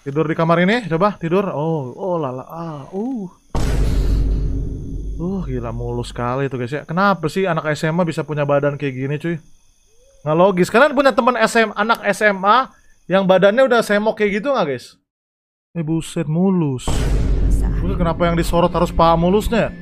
Tidur di kamar ini, coba tidur. Oh, oh lala. Ah, uh. Uh, gila mulus sekali itu guys ya. Kenapa sih anak SMA bisa punya badan kayak gini, cuy? Nggak logis. Kalian punya teman SMA, anak SMA yang badannya udah semok kayak gitu nggak, guys? Eh buset mulus. Buset, kenapa yang disorot harus paha mulusnya?